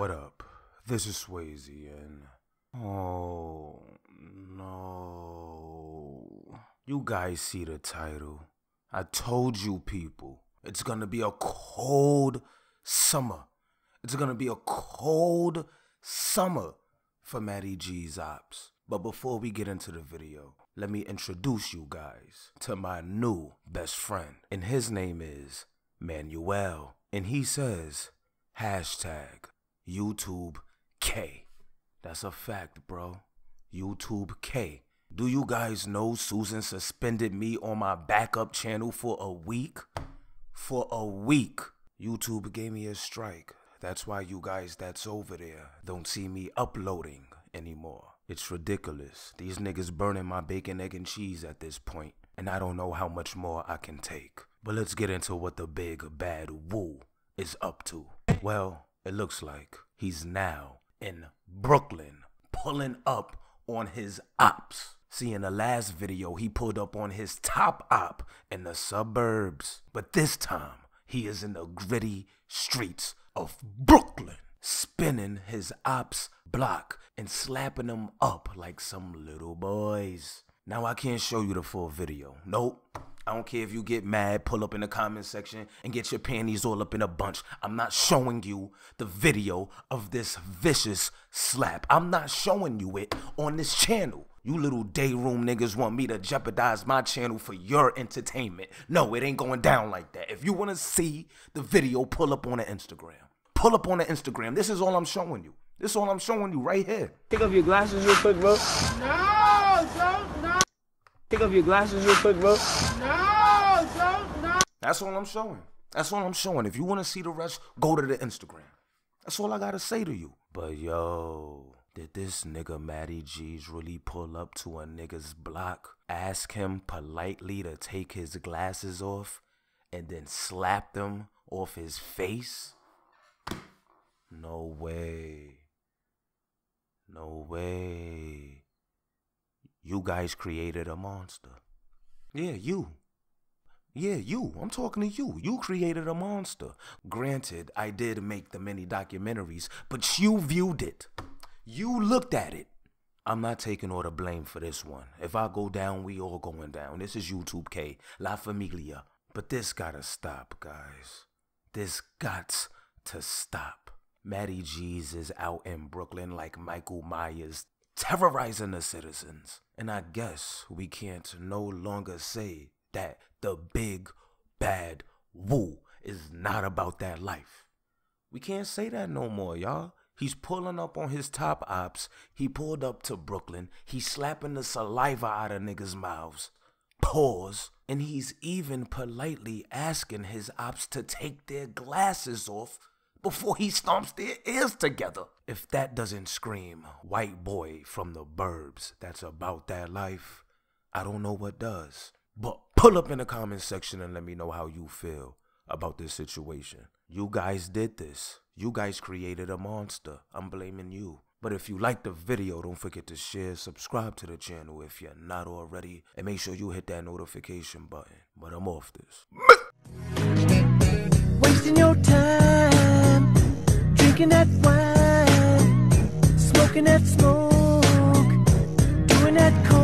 What up? This is Swayze and. Oh, no. You guys see the title. I told you people, it's gonna be a cold summer. It's gonna be a cold summer for Maddie G's ops. But before we get into the video, let me introduce you guys to my new best friend. And his name is Manuel. And he says, hashtag YouTube K. That's a fact, bro. YouTube K. Do you guys know Susan suspended me on my backup channel for a week? For a week. YouTube gave me a strike. That's why you guys that's over there don't see me uploading anymore. It's ridiculous. These niggas burning my bacon, egg, and cheese at this point, and I don't know how much more I can take. But let's get into what the big bad woo is up to. Well, it looks like he's now in Brooklyn pulling up on his ops. See, in the last video, he pulled up on his top op in the suburbs. But this time, he is in the gritty streets of Brooklyn, spinning his ops block and slapping them up like some little boys. Now, I can't show you the full video. Nope. I don't care if you get mad, pull up in the comment section and get your panties all up in a bunch. I'm not showing you the video of this vicious slap. I'm not showing you it on this channel. You little day room niggas want me to jeopardize my channel for your entertainment. No, it ain't going down like that. If you want to see the video, pull up on the Instagram. Pull up on the Instagram. This is all I'm showing you. This is all I'm showing you right here. Take off your glasses real quick, bro. No, don't, no. Take off your glasses real quick, bro. That's all I'm showing. That's all I'm showing. If you want to see the rest, go to the Instagram. That's all I got to say to you. But yo, did this nigga Matty G's really pull up to a nigga's block, ask him politely to take his glasses off, and then slap them off his face? No way. No way. You guys created a monster. Yeah, you. Yeah, you. I'm talking to you. You created a monster. Granted, I did make the many documentaries, but you viewed it. You looked at it. I'm not taking all the blame for this one. If I go down, we all going down. This is YouTube K, La Familia. But this gotta stop, guys. This got to stop. Maddie G's is out in Brooklyn like Michael Myers, terrorizing the citizens. And I guess we can't no longer say that the big bad woo is not about that life. We can't say that no more, y'all. He's pulling up on his top ops. He pulled up to Brooklyn. He's slapping the saliva out of niggas' mouths. Pause. And he's even politely asking his ops to take their glasses off before he stomps their ears together. If that doesn't scream white boy from the burbs that's about that life, I don't know what does. But pull up in the comment section and let me know how you feel about this situation. You guys did this. You guys created a monster. I'm blaming you. But if you liked the video, don't forget to share, subscribe to the channel if you're not already, and make sure you hit that notification button. But I'm off this. Wasting your time, drinking that wine, smoking that smoke, doing that